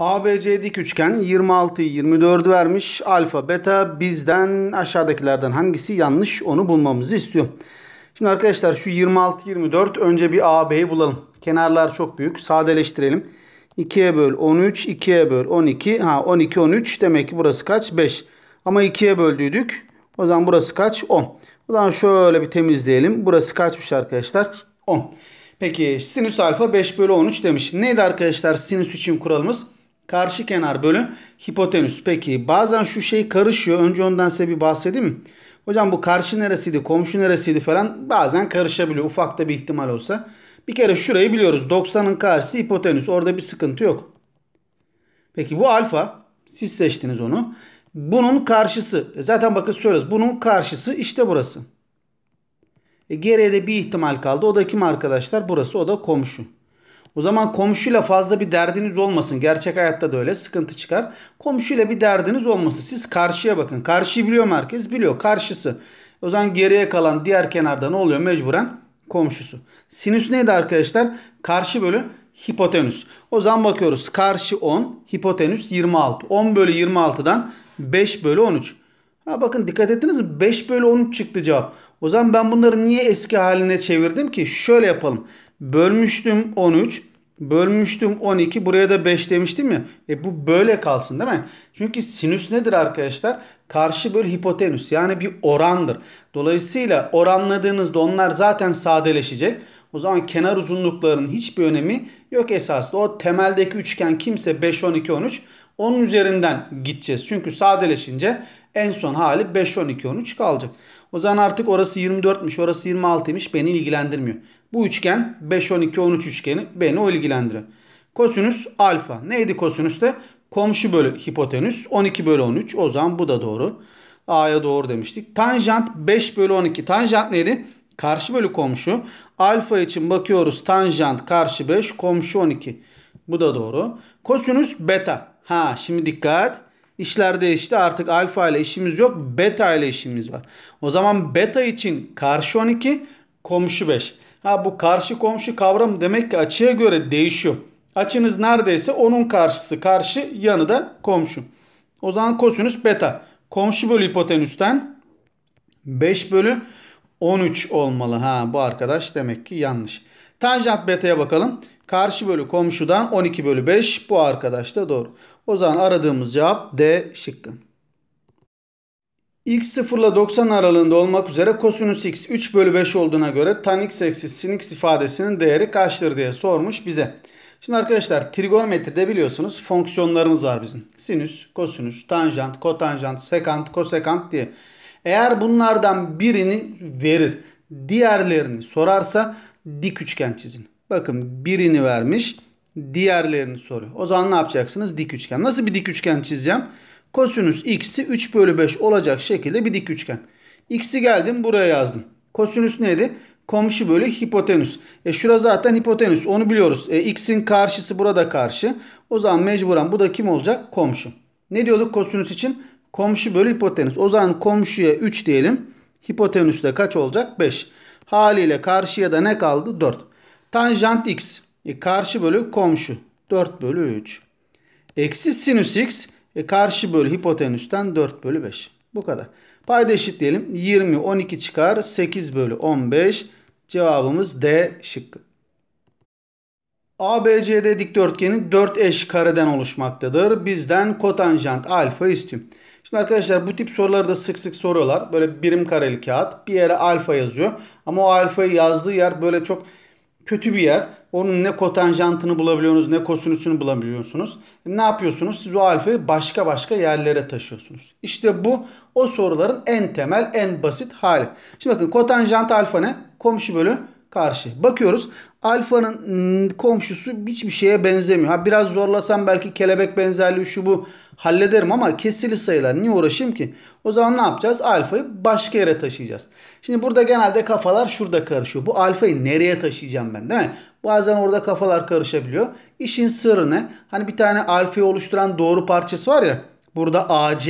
ABC dik üçgen 26'yı 24'ü vermiş. Alfa, beta bizden aşağıdakilerden hangisi yanlış onu bulmamızı istiyor. Şimdi arkadaşlar şu 26 24 önce bir AB'yi bulalım. Kenarlar çok büyük. Sadeleştirelim. 2'ye böl 13, 2'ye böl 12. Ha 12 13 demek ki burası kaç? 5. Ama 2'ye böldüydük. O zaman burası kaç? 10. O zaman şöyle bir temizleyelim. Burası kaçmış arkadaşlar? 10. Peki sinüs alfa 5 bölü 13 demiş. Neydi arkadaşlar sinüs için kuralımız? Karşı kenar bölü hipotenüs. Peki bazen şu şey karışıyor. Önce ondan size bir bahsedeyim. Hocam bu karşı neresiydi, komşu neresiydi falan bazen karışabiliyor. Ufak da bir ihtimal olsa. Bir kere şurayı biliyoruz. 90'ın karşısı hipotenüs. Orada bir sıkıntı yok. Peki bu alfa. Siz seçtiniz onu. Bunun karşısı. E, zaten bakın söylüyoruz. Bunun karşısı işte burası. E, geriye de bir ihtimal kaldı. O da kim arkadaşlar? Burası o da komşu. O zaman komşuyla fazla bir derdiniz olmasın. Gerçek hayatta da öyle sıkıntı çıkar. Komşuyla bir derdiniz olmasın. Siz karşıya bakın. Karşıyı biliyor mu herkes? Biliyor. Karşısı. O zaman geriye kalan diğer kenarda ne oluyor? Mecburen komşusu. Sinüs neydi arkadaşlar? Karşı bölü hipotenüs. O zaman bakıyoruz. Karşı 10, hipotenüs 26. 10 bölü 26'dan 5 bölü 13. Ha bakın dikkat ettiniz mi? 5 bölü 13 çıktı cevap. O zaman ben bunları niye eski haline çevirdim ki? Şöyle yapalım. Bölmüştüm 13. Bölmüştüm 12. Buraya da 5 demiştim ya. E bu böyle kalsın değil mi? Çünkü sinüs nedir arkadaşlar? Karşı bölü hipotenüs. Yani bir orandır. Dolayısıyla oranladığınızda onlar zaten sadeleşecek. O zaman kenar uzunluklarının hiçbir önemi yok esaslı. O temeldeki üçgen kimse 5, 12, 13. Onun üzerinden gideceğiz. Çünkü sadeleşince en son hali 5, 12, 13 kalacak. O zaman artık orası 24'müş, orası 26'ymış beni ilgilendirmiyor. Bu üçgen 5, 12, 13 üçgeni beni o ilgilendirir. Kosinüs alfa. Neydi kosinüs de? Komşu bölü hipotenüs 12 bölü 13. O zaman bu da doğru. A'ya doğru demiştik. Tanjant 5 bölü 12. Tanjant neydi? Karşı bölü komşu. Alfa için bakıyoruz. Tanjant karşı 5, komşu 12. Bu da doğru. Kosinüs beta. Ha şimdi dikkat. İşler değişti. Artık alfa ile işimiz yok. Beta ile işimiz var. O zaman beta için karşı 12, komşu 5. Ha bu karşı komşu kavramı demek ki açıya göre değişiyor. Açınız neredeyse onun karşısı karşı yanı da komşu. O zaman kosinüs beta. Komşu bölü hipotenüsten 5 bölü 13 olmalı. Ha bu arkadaş demek ki yanlış. Tanjant beta'ya bakalım. Karşı bölü komşudan 12 bölü 5 bu arkadaş da doğru. O zaman aradığımız cevap D şıkkı x 0 ile 90 aralığında olmak üzere kosinüs x 3 bölü 5 olduğuna göre tan x eksi sin x ifadesinin değeri kaçtır diye sormuş bize. Şimdi arkadaşlar trigonometride biliyorsunuz fonksiyonlarımız var bizim. Sinüs, kosinüs, tanjant, kotanjant, sekant, kosekant diye. Eğer bunlardan birini verir, diğerlerini sorarsa dik üçgen çizin. Bakın birini vermiş, diğerlerini soruyor. O zaman ne yapacaksınız? Dik üçgen. Nasıl bir dik üçgen çizeceğim? Kosinüs x'i 3 bölü 5 olacak şekilde bir dik üçgen. X'i geldim buraya yazdım. Kosinüs neydi? Komşu bölü hipotenüs. E şura zaten hipotenüs onu biliyoruz. E, x'in karşısı burada karşı. O zaman mecburen bu da kim olacak? Komşu. Ne diyorduk kosinüs için? Komşu bölü hipotenüs. O zaman komşuya 3 diyelim. Hipotenüs de kaç olacak? 5. Haliyle karşıya da ne kaldı? 4. Tanjant x. E, karşı bölü komşu. 4 bölü 3. Eksi sinüs x e, karşı bölü hipotenüsten 4 bölü 5. Bu kadar. Payda diyelim. 20, 12 çıkar. 8 bölü 15. Cevabımız D şıkkı. ABCD dikdörtgenin 4 eş kareden oluşmaktadır. Bizden kotanjant alfa istiyor. Şimdi arkadaşlar bu tip soruları da sık sık soruyorlar. Böyle birim kareli kağıt. Bir yere alfa yazıyor. Ama o alfayı yazdığı yer böyle çok kötü bir yer. Onun ne kotanjantını bulabiliyorsunuz ne kosinüsünü bulabiliyorsunuz. Ne yapıyorsunuz? Siz o alfayı başka başka yerlere taşıyorsunuz. İşte bu o soruların en temel en basit hali. Şimdi bakın kotanjant alfa ne? Komşu bölü karşı. Bakıyoruz alfanın ıı, komşusu hiçbir şeye benzemiyor. Ha biraz zorlasam belki kelebek benzerliği şu bu hallederim ama kesili sayılar niye uğraşayım ki? O zaman ne yapacağız? Alfayı başka yere taşıyacağız. Şimdi burada genelde kafalar şurada karışıyor. Bu alfayı nereye taşıyacağım ben değil mi? Bazen orada kafalar karışabiliyor. İşin sırrı ne? Hani bir tane alfayı oluşturan doğru parçası var ya. Burada AC.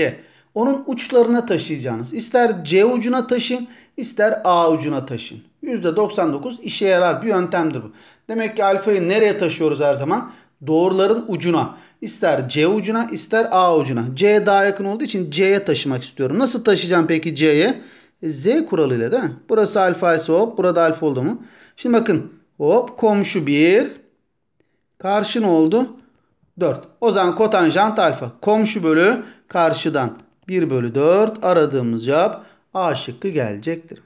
Onun uçlarına taşıyacağınız. İster C ucuna taşın, ister A ucuna taşın. %99 işe yarar bir yöntemdir bu. Demek ki alfayı nereye taşıyoruz her zaman? Doğruların ucuna. İster C ucuna ister A ucuna. C daha yakın olduğu için C'ye taşımak istiyorum. Nasıl taşıyacağım peki C'ye? Z kuralıyla değil mi? Burası alfa ise hop burada alfa oldu mu? Şimdi bakın hop komşu 1 karşı ne oldu? 4. O zaman kotanjant alfa komşu bölü karşıdan 1 bölü 4 aradığımız cevap A şıkkı gelecektir.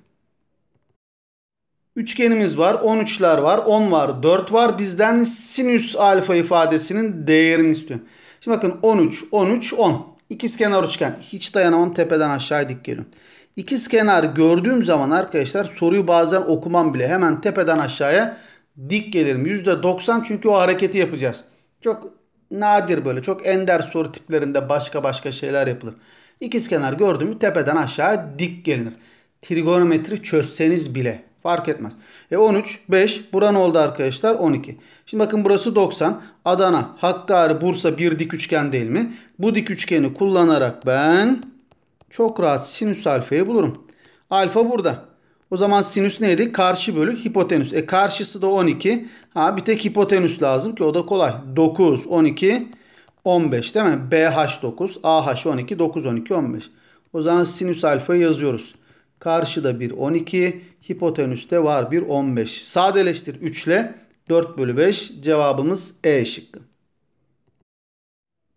Üçgenimiz var. 13'ler var. 10 var. 4 var. Bizden sinüs alfa ifadesinin değerini istiyor. Şimdi bakın 13, 13, 10. İkiz kenar üçgen. Hiç dayanamam tepeden aşağıya dik geliyorum. İkiz kenar gördüğüm zaman arkadaşlar soruyu bazen okumam bile. Hemen tepeden aşağıya dik gelirim. %90 çünkü o hareketi yapacağız. Çok nadir böyle çok ender soru tiplerinde başka başka şeyler yapılır. İkiz kenar gördüğümü tepeden aşağıya dik gelinir. Trigonometri çözseniz bile Fark etmez. E 13, 5. Bura ne oldu arkadaşlar? 12. Şimdi bakın burası 90. Adana, Hakkari, Bursa bir dik üçgen değil mi? Bu dik üçgeni kullanarak ben çok rahat sinüs alfayı bulurum. Alfa burada. O zaman sinüs neydi? Karşı bölü hipotenüs. E karşısı da 12. Ha bir tek hipotenüs lazım ki o da kolay. 9, 12, 15 değil mi? BH 9, AH 12, 9, 12, 15. O zaman sinüs alfayı yazıyoruz. Karşıda bir 12. Hipotenüste var bir 15. Sadeleştir 3 ile 4 bölü 5. Cevabımız E şıkkı.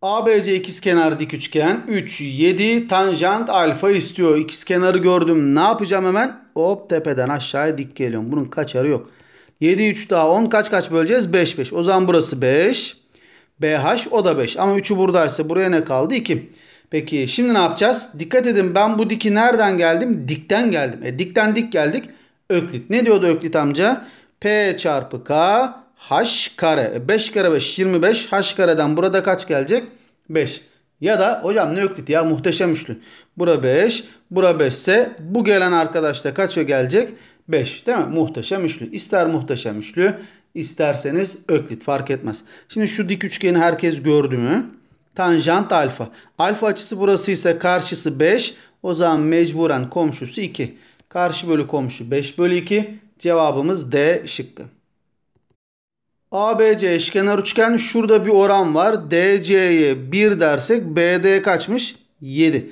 ABC ikizkenar dik üçgen 3 7 tanjant alfa istiyor. İkizkenarı gördüm. Ne yapacağım hemen? Hop tepeden aşağıya dik geliyorum. Bunun kaçarı yok. 7 3 daha 10 kaç kaç böleceğiz? 5 5. O zaman burası 5. BH o da 5. Ama 3'ü buradaysa buraya ne kaldı? 2. Peki şimdi ne yapacağız? Dikkat edin ben bu diki nereden geldim? Dikten geldim. E dikten dik geldik. Öklit. Ne diyordu Öklit amca? P çarpı K H kare. E 5 kare 5 25. H kareden burada kaç gelecek? 5. Ya da hocam ne Öklit ya muhteşem üçlü. Bura 5. Bura 5 ise bu gelen arkadaşta kaça gelecek? 5 değil mi? Muhteşem üçlü. İster muhteşem üçlü isterseniz Öklit fark etmez. Şimdi şu dik üçgeni herkes gördü mü? Tanjant alfa. Alfa açısı burası ise karşısı 5. O zaman mecburen komşusu 2. Karşı bölü komşu 5 bölü 2. Cevabımız D şıkkı. ABC eşkenar üçgen şurada bir oran var. DC'ye 1 dersek BD kaçmış? 7.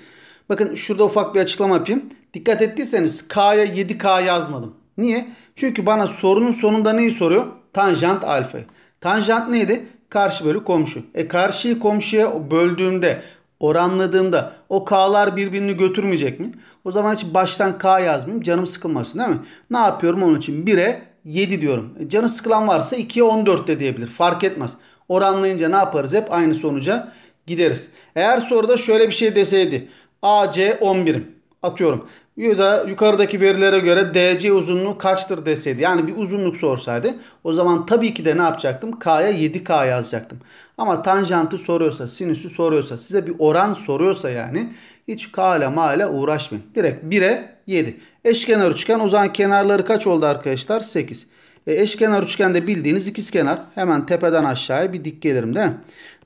Bakın şurada ufak bir açıklama yapayım. Dikkat ettiyseniz K'ya 7K yazmadım. Niye? Çünkü bana sorunun sonunda neyi soruyor? Tanjant alfa. Tanjant neydi? Karşı bölü komşu. E karşıyı komşuya böldüğümde, oranladığımda o K'lar birbirini götürmeyecek mi? O zaman hiç baştan K yazmayayım. Canım sıkılmasın değil mi? Ne yapıyorum onun için? 1'e 7 diyorum. E, canı sıkılan varsa 2'ye 14 de diyebilir. Fark etmez. Oranlayınca ne yaparız? Hep aynı sonuca gideriz. Eğer soruda şöyle bir şey deseydi. AC 11'im atıyorum ya da yukarıdaki verilere göre DC uzunluğu kaçtır deseydi yani bir uzunluk sorsaydı o zaman tabii ki de ne yapacaktım? K'ya 7K yazacaktım. Ama tanjantı soruyorsa, sinüsü soruyorsa, size bir oran soruyorsa yani hiç K ile M ile uğraşmayın. Direkt 1'e 7. Eşkenar üçgen o zaman kenarları kaç oldu arkadaşlar? 8. E eşkenar üçgende bildiğiniz ikizkenar. Hemen tepeden aşağıya bir dik gelirim değil mi?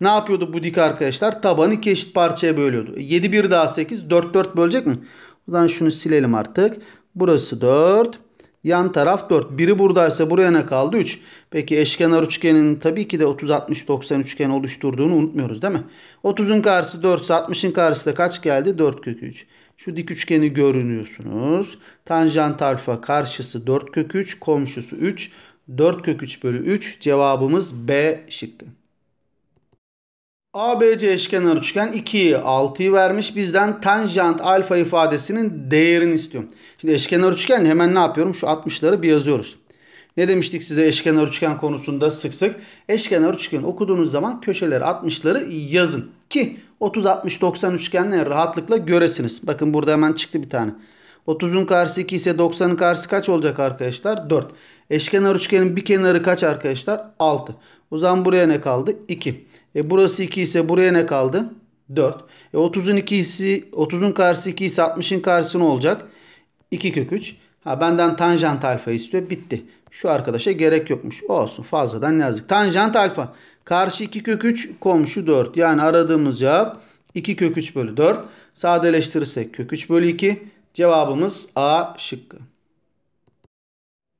Ne yapıyordu bu dik arkadaşlar? Tabanı iki eşit parçaya bölüyordu. 7 e, 1 daha 8 4 4 bölecek mi? Buradan şunu silelim artık. Burası 4. Yan taraf 4. Biri buradaysa buraya ne kaldı? 3. Peki eşkenar üçgenin tabii ki de 30 60 90 üçgen oluşturduğunu unutmuyoruz değil mi? 30'un karşısı 4 60'ın karşısı da kaç geldi? 4 kök 3. Şu dik üçgeni görünüyorsunuz. Tanjant alfa karşısı 4 kök 3, komşusu 3. 4 kök 3 bölü 3 cevabımız B şıkkı. ABC eşkenar üçgen 2'yi 6'yı vermiş. Bizden tanjant alfa ifadesinin değerini istiyorum. Şimdi eşkenar üçgen hemen ne yapıyorum? Şu 60'ları bir yazıyoruz. Ne demiştik size eşkenar üçgen konusunda sık sık? Eşkenar üçgen okuduğunuz zaman köşeleri 60'ları yazın. Ki 30-60-90 üçgenleri rahatlıkla göresiniz. Bakın burada hemen çıktı bir tane. 30'un karşısı 2 ise 90'ın karşısı kaç olacak arkadaşlar? 4. Eşkenar üçgenin bir kenarı kaç arkadaşlar? 6. O zaman buraya ne kaldı? 2. E burası 2 ise buraya ne kaldı? 4. E 30'un 2'si 30'un karşısı 2 ise 60'ın karşısı ne olacak? 2 kök 3. Ha benden tanjant alfa istiyor. Bitti. Şu arkadaşa gerek yokmuş. Olsun fazladan ne yazık. Tanjant alfa. Karşı 2 kök 3 komşu 4. Yani aradığımız cevap 2 kök 3 bölü 4. Sadeleştirirsek kök 3 bölü 2. Cevabımız A şıkkı.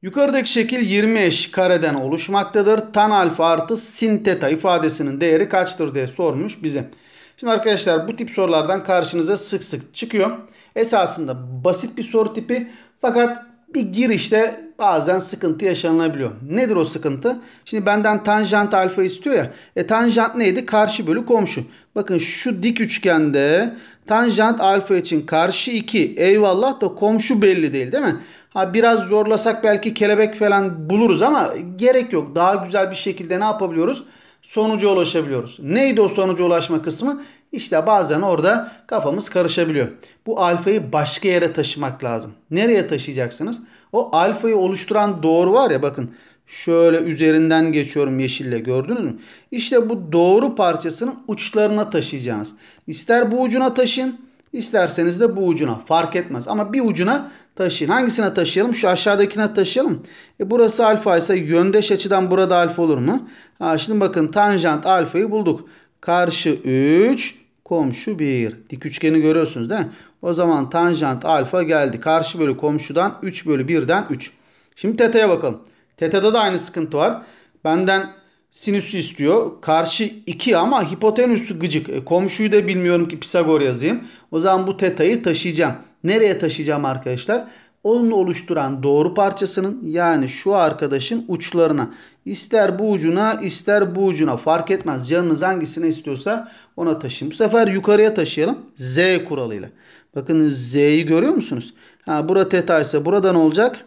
Yukarıdaki şekil 20 eş kareden oluşmaktadır. Tan alfa artı sin teta ifadesinin değeri kaçtır diye sormuş bize. Şimdi arkadaşlar bu tip sorulardan karşınıza sık sık çıkıyor. Esasında basit bir soru tipi fakat bir girişte bazen sıkıntı yaşanabiliyor. Nedir o sıkıntı? Şimdi benden tanjant alfa istiyor ya. E tanjant neydi? Karşı bölü komşu. Bakın şu dik üçgende Tanjant alfa için karşı 2. Eyvallah da komşu belli değil değil mi? Ha biraz zorlasak belki kelebek falan buluruz ama gerek yok. Daha güzel bir şekilde ne yapabiliyoruz? Sonuca ulaşabiliyoruz. Neydi o sonuca ulaşma kısmı? İşte bazen orada kafamız karışabiliyor. Bu alfayı başka yere taşımak lazım. Nereye taşıyacaksınız? O alfayı oluşturan doğru var ya bakın Şöyle üzerinden geçiyorum yeşille gördünüz mü? İşte bu doğru parçasının uçlarına taşıyacaksınız. İster bu ucuna taşıyın isterseniz de bu ucuna fark etmez. Ama bir ucuna taşıyın. Hangisine taşıyalım? Şu aşağıdakine taşıyalım. E burası alfa ise yöndeş açıdan burada alfa olur mu? Ha, şimdi bakın tanjant alfayı bulduk. Karşı 3 komşu 1. Dik üçgeni görüyorsunuz değil mi? O zaman tanjant alfa geldi. Karşı bölü komşudan 3 bölü 1'den 3. Şimdi tete'ye bakalım. Teta'da da aynı sıkıntı var. Benden sinüsü istiyor. Karşı 2 ama hipotenüsü gıcık. E, komşuyu da bilmiyorum ki Pisagor yazayım. O zaman bu teta'yı taşıyacağım. Nereye taşıyacağım arkadaşlar? Onu oluşturan doğru parçasının yani şu arkadaşın uçlarına. İster bu ucuna ister bu ucuna fark etmez. Canınız hangisini istiyorsa ona taşıyın. Bu sefer yukarıya taşıyalım. Z kuralıyla. Bakın Z'yi görüyor musunuz? Ha, bura teta ise burada ne olacak?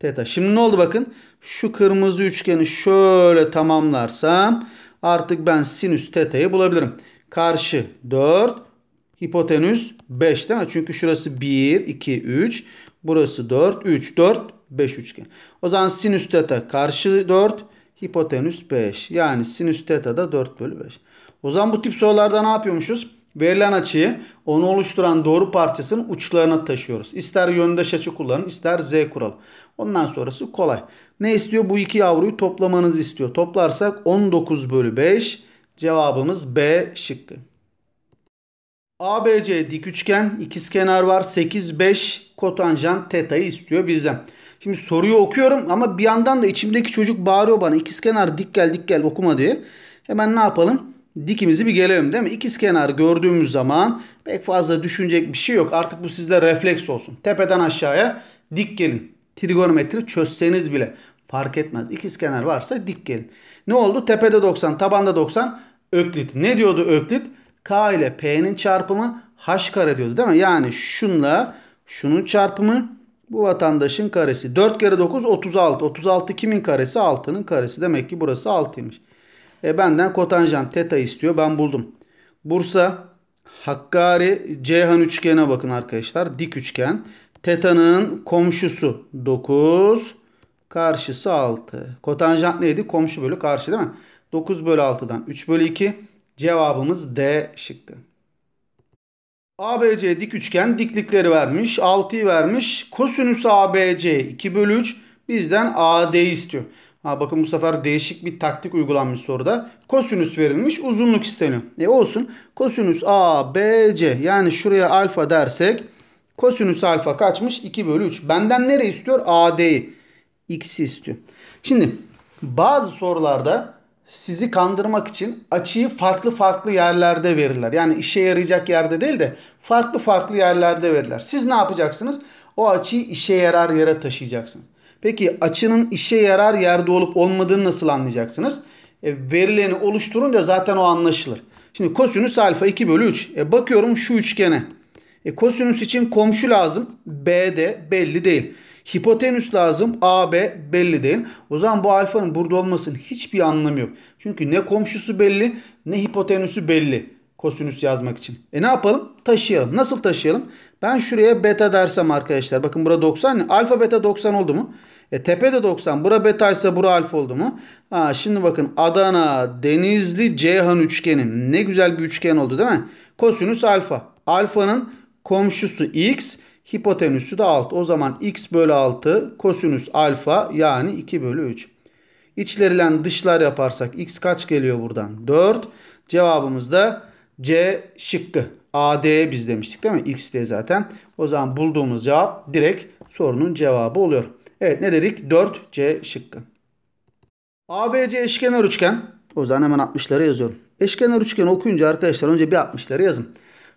Teta. Şimdi ne oldu bakın. Şu kırmızı üçgeni şöyle tamamlarsam artık ben sinüs teta'yı bulabilirim. Karşı 4, hipotenüs 5 değil mi? Çünkü şurası 1, 2, 3. Burası 4, 3, 4, 5 üçgen. O zaman sinüs teta karşı 4, hipotenüs 5. Yani sinüs teta da 4 bölü 5. O zaman bu tip sorularda ne yapıyormuşuz? Verilen açıyı onu oluşturan doğru parçasının uçlarına taşıyoruz. İster yöndeş açı kullanın ister z kuralı. Ondan sonrası kolay. Ne istiyor? Bu iki yavruyu toplamanızı istiyor. Toplarsak 19 bölü 5 cevabımız B şıkkı. ABC dik üçgen ikizkenar var. 8 5 kotanjant teta'yı istiyor bizden. Şimdi soruyu okuyorum ama bir yandan da içimdeki çocuk bağırıyor bana ikizkenar dik gel dik gel okuma diye. Hemen ne yapalım? dikimizi bir gelelim değil mi? İkiz kenar gördüğümüz zaman pek fazla düşünecek bir şey yok. Artık bu sizde refleks olsun. Tepeden aşağıya dik gelin. Trigonometri çözseniz bile fark etmez. İkiz kenar varsa dik gelin. Ne oldu? Tepede 90, tabanda 90. Öklit. Ne diyordu Öklit? K ile P'nin çarpımı H kare diyordu değil mi? Yani şunla şunun çarpımı bu vatandaşın karesi. 4 kere 9 36. 36 kimin karesi? 6'nın karesi. Demek ki burası 6'ymış. E, benden kotanjant teta istiyor. Ben buldum. Bursa, Hakkari, Ceyhan üçgene bakın arkadaşlar. Dik üçgen. Teta'nın komşusu 9. Karşısı 6. Kotanjant neydi? Komşu bölü karşı değil mi? 9 bölü 6'dan 3 bölü 2. Cevabımız D şıkkı. ABC dik üçgen diklikleri vermiş. 6'yı vermiş. Kosinüs ABC 2 bölü 3 bizden AD istiyor. Ha bakın bu sefer değişik bir taktik uygulanmış soruda. Kosinüs verilmiş uzunluk isteniyor. E olsun. Kosinüs A, B, C yani şuraya alfa dersek kosinüs alfa kaçmış? 2 bölü 3. Benden nere istiyor? AD'yi. X'i istiyor. Şimdi bazı sorularda sizi kandırmak için açıyı farklı farklı yerlerde verirler. Yani işe yarayacak yerde değil de farklı farklı yerlerde verirler. Siz ne yapacaksınız? O açıyı işe yarar yere taşıyacaksınız. Peki açının işe yarar yerde olup olmadığını nasıl anlayacaksınız? E, verileni oluşturunca zaten o anlaşılır. Şimdi kosinüs alfa 2 bölü 3. E, bakıyorum şu üçgene. E, kosinüs için komşu lazım. BD belli değil. Hipotenüs lazım. AB belli değil. O zaman bu alfanın burada olmasının hiçbir anlamı yok. Çünkü ne komşusu belli ne hipotenüsü belli. Kosinüs yazmak için. E ne yapalım? Taşıyalım. Nasıl taşıyalım? Ben şuraya beta dersem arkadaşlar. Bakın burada 90. Alfa beta 90 oldu mu? E tepe de 90. Bura beta ise bura alfa oldu mu? Ha, şimdi bakın Adana, Denizli, Ceyhan üçgeni. Ne güzel bir üçgen oldu değil mi? Kosinüs alfa. Alfanın komşusu x. Hipotenüsü de 6. O zaman x bölü 6 kosinüs alfa yani 2 bölü 3. İçlerilen dışlar yaparsak x kaç geliyor buradan? 4. Cevabımız da C şıkkı. AD'ye biz demiştik değil mi? X de zaten. O zaman bulduğumuz cevap direkt sorunun cevabı oluyor. Evet ne dedik? 4 C şıkkı. ABC eşkenar üçgen. O zaman hemen 60'ları yazıyorum. Eşkenar üçgen okuyunca arkadaşlar önce bir 60'ları yazın.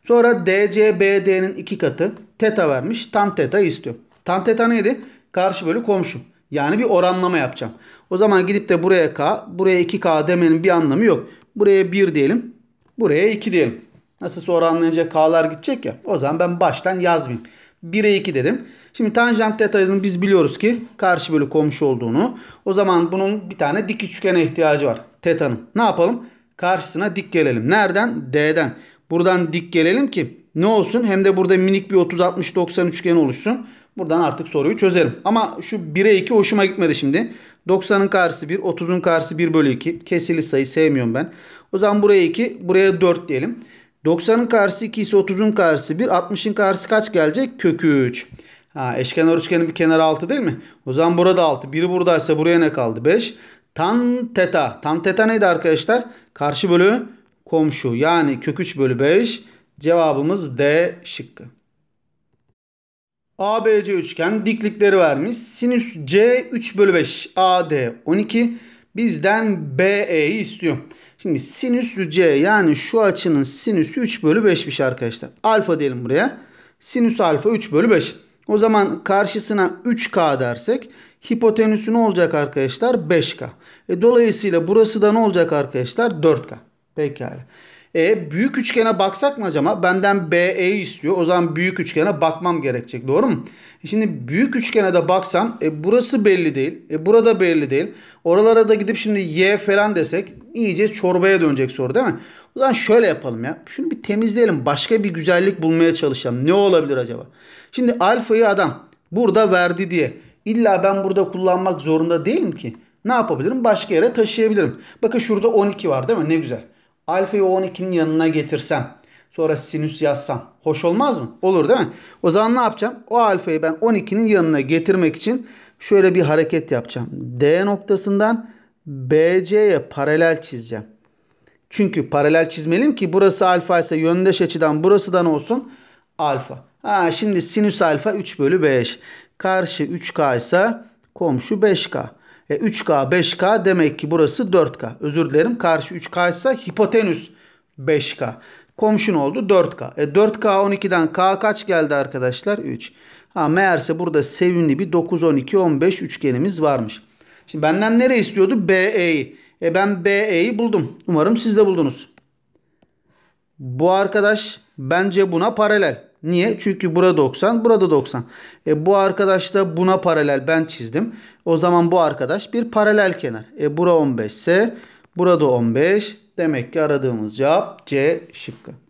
Sonra DCBD'nin iki katı teta vermiş. Tan teta istiyor. Tan teta neydi? Karşı bölü komşu. Yani bir oranlama yapacağım. O zaman gidip de buraya K, buraya 2K demenin bir anlamı yok. Buraya 1 diyelim. Buraya 2 diyelim. Nasıl oranlayınca anlayınca k'lar gidecek ya. O zaman ben baştan yazmayayım. 1'e 2 dedim. Şimdi tanjant teta'nın biz biliyoruz ki karşı bölü komşu olduğunu. O zaman bunun bir tane dik üçgene ihtiyacı var. Teta'nın. Ne yapalım? Karşısına dik gelelim. Nereden? D'den. Buradan dik gelelim ki ne olsun? Hem de burada minik bir 30-60-90 üçgen oluşsun. Buradan artık soruyu çözelim. Ama şu 1'e 2 hoşuma gitmedi şimdi. 90'ın karşısı 1, 30'un karşısı 1 bölü 2. Kesili sayı sevmiyorum ben. O zaman buraya 2, buraya 4 diyelim. 90'ın karşısı 2 ise 30'un karşısı 1. 60'ın karşısı kaç gelecek? Kökü 3. Ha, eşkenar üçgenin bir kenarı 6 değil mi? O zaman burada 6. Biri buradaysa buraya ne kaldı? 5. Tan teta. Tan teta neydi arkadaşlar? Karşı bölü komşu. Yani kök 3 bölü 5. Cevabımız D şıkkı. ABC üçgen diklikleri vermiş. Sinüs C 3 bölü 5. AD 12 bizden BE'yi istiyor. Şimdi sinüslü C yani şu açının sinüsü 3 bölü 5'miş arkadaşlar. Alfa diyelim buraya. Sinüs alfa 3 bölü 5. O zaman karşısına 3K dersek hipotenüsü ne olacak arkadaşlar? 5K. E, dolayısıyla burası da ne olacak arkadaşlar? 4K. Pekala. E, büyük üçgene baksak mı acaba? Benden BE istiyor. O zaman büyük üçgene bakmam gerekecek. Doğru mu? E şimdi büyük üçgene de baksam e, burası belli değil. E, burada belli değil. Oralara da gidip şimdi Y falan desek iyice çorbaya dönecek soru değil mi? O zaman şöyle yapalım ya. Şunu bir temizleyelim. Başka bir güzellik bulmaya çalışalım. Ne olabilir acaba? Şimdi alfayı adam burada verdi diye. illa ben burada kullanmak zorunda değilim ki. Ne yapabilirim? Başka yere taşıyabilirim. Bakın şurada 12 var değil mi? Ne güzel alfayı 12'nin yanına getirsem sonra sinüs yazsam hoş olmaz mı? Olur değil mi? O zaman ne yapacağım? O alfayı ben 12'nin yanına getirmek için şöyle bir hareket yapacağım. D noktasından BC'ye paralel çizeceğim. Çünkü paralel çizmeliyim ki burası alfa ise yöndeş açıdan burası da ne olsun? Alfa. Ha, şimdi sinüs alfa 3 bölü 5. Karşı 3K ise komşu 5K. E, 3K 5K demek ki burası 4K. Özür dilerim karşı 3K ise hipotenüs 5K. Komşun oldu 4K. E 4K 12'den K kaç geldi arkadaşlar? 3. Ha meğerse burada sevimli bir 9, 12, 15 üçgenimiz varmış. Şimdi benden nereye istiyordu? BE'yi. E ben BE'yi buldum. Umarım siz de buldunuz. Bu arkadaş bence buna paralel. Niye? Çünkü burada 90, burada 90. E, bu arkadaş da buna paralel ben çizdim. O zaman bu arkadaş bir paralel kenar. E, bura 15 ise burada 15. Demek ki aradığımız cevap C şıkkı.